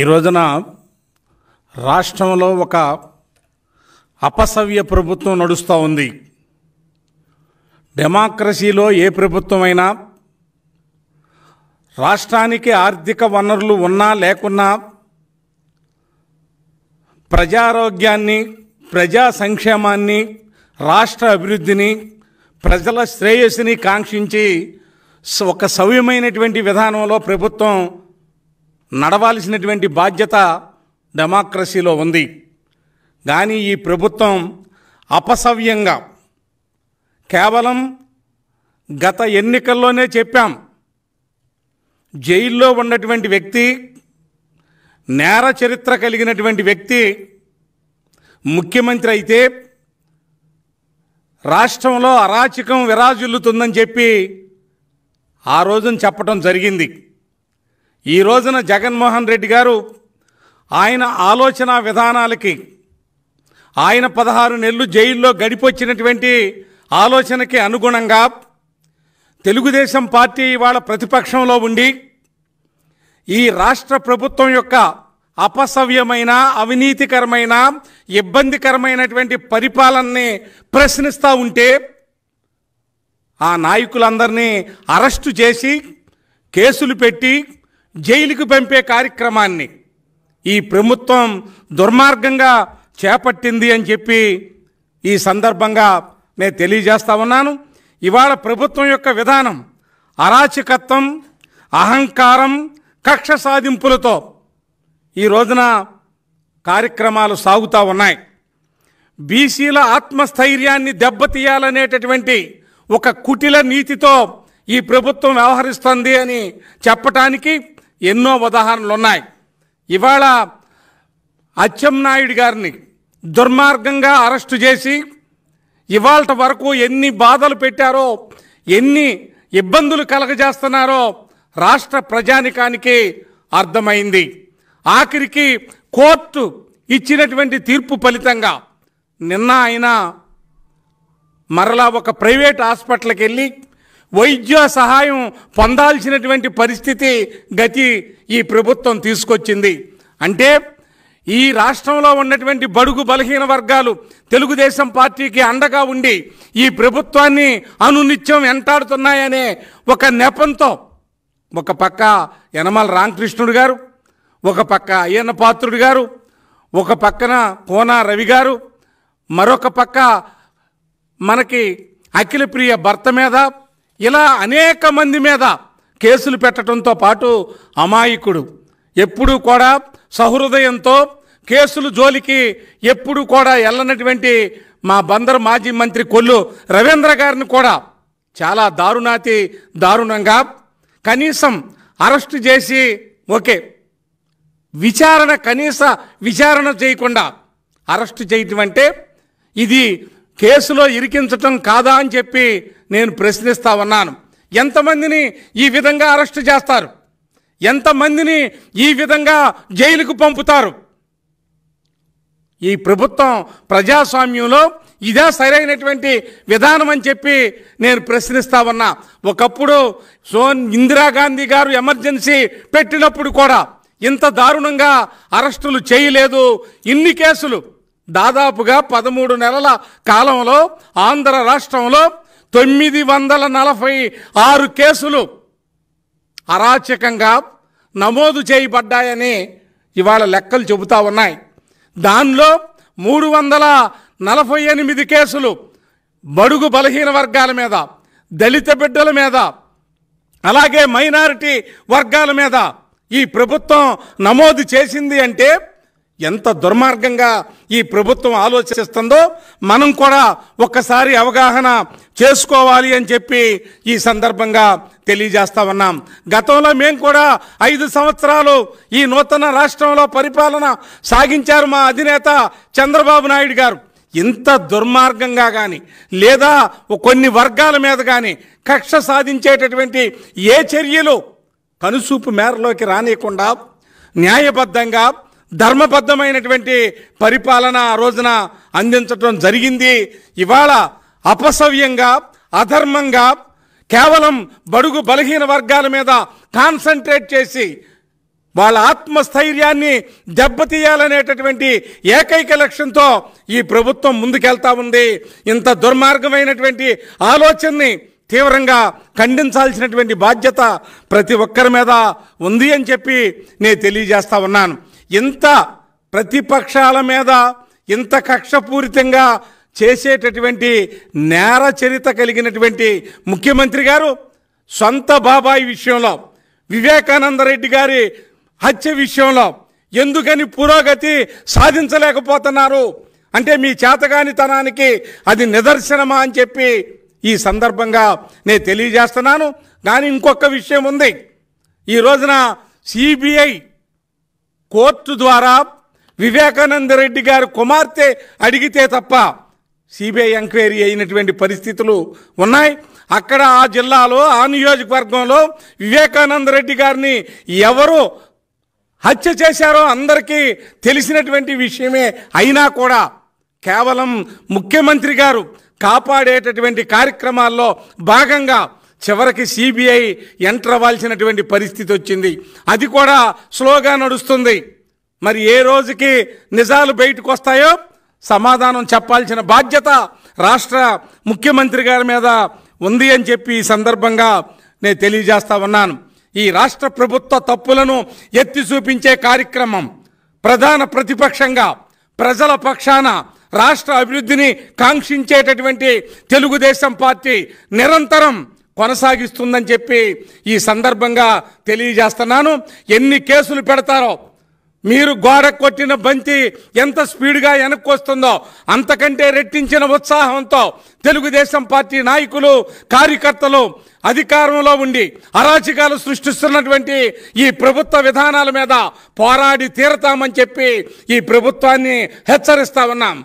ఈ రోజున రాష్ట్రంలో ఒక అపసవ్య ప్రభుత్వం నడుస్తూ ఉంది డెమోక్రసీలో ఏ ప్రభుత్వమైనా రాష్ట్రానికి ఆర్థిక వనరులు ఉన్నా లేకున్నా ప్రజారోగ్యాన్ని ప్రజా సంక్షేమాన్ని రాష్ట్ర అభివృద్ధిని ప్రజల శ్రేయస్సుని కాంక్షించి ఒక సవ్యమైనటువంటి విధానంలో ప్రభుత్వం నడవాల్సినటువంటి బాధ్యత డెమోక్రసీలో ఉంది కానీ ఈ ప్రభుత్వం అపసవ్యంగా కేవలం గత ఎన్నికల్లోనే చెప్పాం జైల్లో ఉన్నటువంటి వ్యక్తి నేర చరిత్ర కలిగినటువంటి వ్యక్తి ముఖ్యమంత్రి అయితే రాష్ట్రంలో అరాచకం విరాజిల్లుతుందని చెప్పి ఆ రోజున చెప్పటం జరిగింది ఈ రోజున జగన్మోహన్ రెడ్డి గారు ఆయన ఆలోచన విధానాలకి ఆయన పదహారు నెలలు జైల్లో గడిపొచ్చినటువంటి ఆలోచనకి అనుగుణంగా తెలుగుదేశం పార్టీ ఇవాళ ప్రతిపక్షంలో ఉండి ఈ రాష్ట్ర ప్రభుత్వం యొక్క అపసవ్యమైన అవినీతికరమైన ఇబ్బందికరమైనటువంటి పరిపాలనని ప్రశ్నిస్తూ ఉంటే ఆ నాయకులందరినీ అరెస్టు చేసి కేసులు పెట్టి జైలుకు పంపే కార్యక్రమాన్ని ఈ ప్రభుత్వం దుర్మార్గంగా చేపట్టింది అని చెప్పి ఈ సందర్భంగా నేను తెలియజేస్తా ఉన్నాను ఇవాళ ప్రభుత్వం యొక్క విధానం అరాచకత్వం అహంకారం కక్ష సాధింపులతో ఈ రోజున కార్యక్రమాలు సాగుతూ ఉన్నాయి బీసీల ఆత్మస్థైర్యాన్ని దెబ్బతీయాలనేటటువంటి ఒక కుటిల నీతితో ఈ ప్రభుత్వం వ్యవహరిస్తుంది అని చెప్పటానికి ఎన్నో ఉదాహరణలు ఉన్నాయి ఇవాళ అచ్చెన్నాయుడు గారిని దుర్మార్గంగా అరెస్టు చేసి ఇవాళ వరకు ఎన్ని బాధలు పెట్టారో ఎన్ని ఇబ్బందులు కలగజేస్తున్నారో రాష్ట్ర ప్రజానికానికి అర్థమైంది ఆఖరికి కోర్టు ఇచ్చినటువంటి తీర్పు ఫలితంగా నిన్న ఆయన మరలా ఒక ప్రైవేట్ హాస్పిటల్కి వెళ్ళి వైద్య సహాయం పొందాల్సినటువంటి పరిస్థితి గతి ఈ ప్రభుత్వం తీసుకొచ్చింది అంటే ఈ రాష్ట్రంలో ఉన్నటువంటి బడుగు బలహీన వర్గాలు తెలుగుదేశం పార్టీకి అండగా ఉండి ఈ ప్రభుత్వాన్ని అనునిత్యం వెంటాడుతున్నాయనే ఒక నెపంతో ఒక పక్క యనమల రామకృష్ణుడు గారు ఒక పక్క అయ్యన్న పాత్రుడు గారు ఒక పక్కన కోనా రవి గారు మరొక పక్క మనకి అఖిలప్రియ భర్త మీద ఇలా అనేక మంది మీద కేసులు పెట్టడంతో పాటు అమాయకుడు ఎప్పుడూ కూడా సహృదయంతో కేసులు జోలికి ఎప్పుడు కూడా వెళ్ళనటువంటి మా బందరు మాజీ మంత్రి కొల్లు రవీంద్ర గారిని కూడా చాలా దారుణాతి దారుణంగా కనీసం అరెస్ట్ చేసి ఓకే విచారణ కనీస విచారణ చేయకుండా అరెస్ట్ చేయటం అంటే ఇది కేసులో ఇరికించటం కాదా అని చెప్పి నేను ప్రశ్నిస్తా ఉన్నాను ఎంతమందిని ఈ విధంగా అరెస్ట్ చేస్తారు ఎంతమందిని ఈ విధంగా జైలుకు పంపుతారు ఈ ప్రభుత్వం ప్రజాస్వామ్యంలో ఇదే సరైనటువంటి విధానం అని చెప్పి నేను ప్రశ్నిస్తా ఉన్నా ఒకప్పుడు సోన్ ఇందిరాగాంధీ గారు ఎమర్జెన్సీ పెట్టినప్పుడు కూడా ఇంత దారుణంగా అరెస్టులు చేయలేదు ఇన్ని కేసులు దాదాపుగా పదమూడు నెలల కాలంలో ఆంధ్ర రాష్ట్రంలో తొమ్మిది వందల నలభై ఆరు కేసులు అరాచకంగా నమోదు చేయబడ్డాయని ఇవాళ లెక్కలు చెబుతా ఉన్నాయి దానిలో మూడు వందల నలభై ఎనిమిది కేసులు బడుగు బలహీన వర్గాల మీద దళిత బిడ్డల మీద అలాగే మైనారిటీ వర్గాల మీద ఈ ప్రభుత్వం నమోదు చేసింది అంటే ఎంత దుర్మార్గంగా ఈ ప్రభుత్వం ఆలోచిస్తుందో మనం కూడా ఒక్కసారి అవగాహన చేసుకోవాలి అని చెప్పి ఈ సందర్భంగా తెలియజేస్తా ఉన్నాం గతంలో మేము కూడా ఐదు సంవత్సరాలు ఈ నూతన రాష్ట్రంలో పరిపాలన సాగించారు మా అధినేత చంద్రబాబు నాయుడు గారు ఇంత దుర్మార్గంగా కానీ లేదా కొన్ని వర్గాల మీద కానీ కక్ష సాధించేటటువంటి ఏ చర్యలు కనుసూపు మేరలోకి రానియకుండా న్యాయబద్ధంగా ధర్మబద్ధమైనటువంటి పరిపాలన ఆ రోజున అందించడం జరిగింది ఇవాళ అపసవ్యంగా అధర్మంగా కేవలం బడుగు బలహీన వర్గాల మీద కాన్సన్ట్రేట్ చేసి వాళ్ళ ఆత్మస్థైర్యాన్ని దెబ్బతీయాలనేటటువంటి ఏకైక లక్ష్యంతో ఈ ప్రభుత్వం ముందుకెళ్తా ఉంది ఇంత దుర్మార్గమైనటువంటి ఆలోచనని తీవ్రంగా ఖండించాల్సినటువంటి బాధ్యత ప్రతి ఒక్కరి మీద ఉంది అని చెప్పి నేను తెలియజేస్తా ఉన్నాను ఇంత ప్రతిపక్షాల మీద ఇంత కక్షపూరితంగా చేసేటటువంటి నేర చరిత కలిగినటువంటి ముఖ్యమంత్రి గారు సొంత బాబాయి విషయంలో వివేకానంద రెడ్డి గారి హత్య విషయంలో ఎందుకని పురోగతి సాధించలేకపోతున్నారు అంటే మీ చేతగానితనానికి అది నిదర్శనమా అని చెప్పి ఈ సందర్భంగా నేను తెలియజేస్తున్నాను కానీ ఇంకొక విషయం ఉంది ఈ రోజున సిబిఐ కోర్టు ద్వారా వివేకానంద రెడ్డి గారి కుమార్తె అడిగితే తప్ప సిబిఐ ఎంక్వైరీ అయినటువంటి పరిస్థితులు ఉన్నాయి అక్కడ ఆ జిల్లాలో ఆ నియోజకవర్గంలో వివేకానంద రెడ్డి గారిని ఎవరు హత్య చేశారో అందరికీ తెలిసినటువంటి విషయమే అయినా కూడా కేవలం ముఖ్యమంత్రి గారు కాపాడేటటువంటి కార్యక్రమాల్లో భాగంగా చివరికి సిబిఐ ఎంటర్ అవ్వాల్సినటువంటి పరిస్థితి వచ్చింది అది కూడా స్లోగా నడుస్తుంది మరి ఏ రోజుకి నిజాలు బయటకు వస్తాయో సమాధానం చెప్పాల్సిన బాధ్యత రాష్ట్ర ముఖ్యమంత్రి గారి మీద ఉంది అని చెప్పి ఈ సందర్భంగా నేను తెలియజేస్తా ఉన్నాను ఈ రాష్ట్ర ప్రభుత్వ తప్పులను ఎత్తి చూపించే కార్యక్రమం ప్రధాన ప్రతిపక్షంగా ప్రజల పక్షాన రాష్ట్ర అభివృద్ధిని కాంక్షించేటటువంటి తెలుగుదేశం పార్టీ నిరంతరం కొనసాగిస్తుందని చెప్పి ఈ సందర్భంగా తెలియజేస్తున్నాను ఎన్ని కేసులు పెడతారో మీరు గోడ కొట్టిన బంతి ఎంత స్పీడ్గా వస్తుందో అంతకంటే రెట్టించిన ఉత్సాహంతో తెలుగుదేశం పార్టీ నాయకులు కార్యకర్తలు అధికారంలో ఉండి అరాచకాలు సృష్టిస్తున్నటువంటి ఈ ప్రభుత్వ విధానాల మీద పోరాడి తీరతామని చెప్పి ఈ ప్రభుత్వాన్ని హెచ్చరిస్తా ఉన్నాం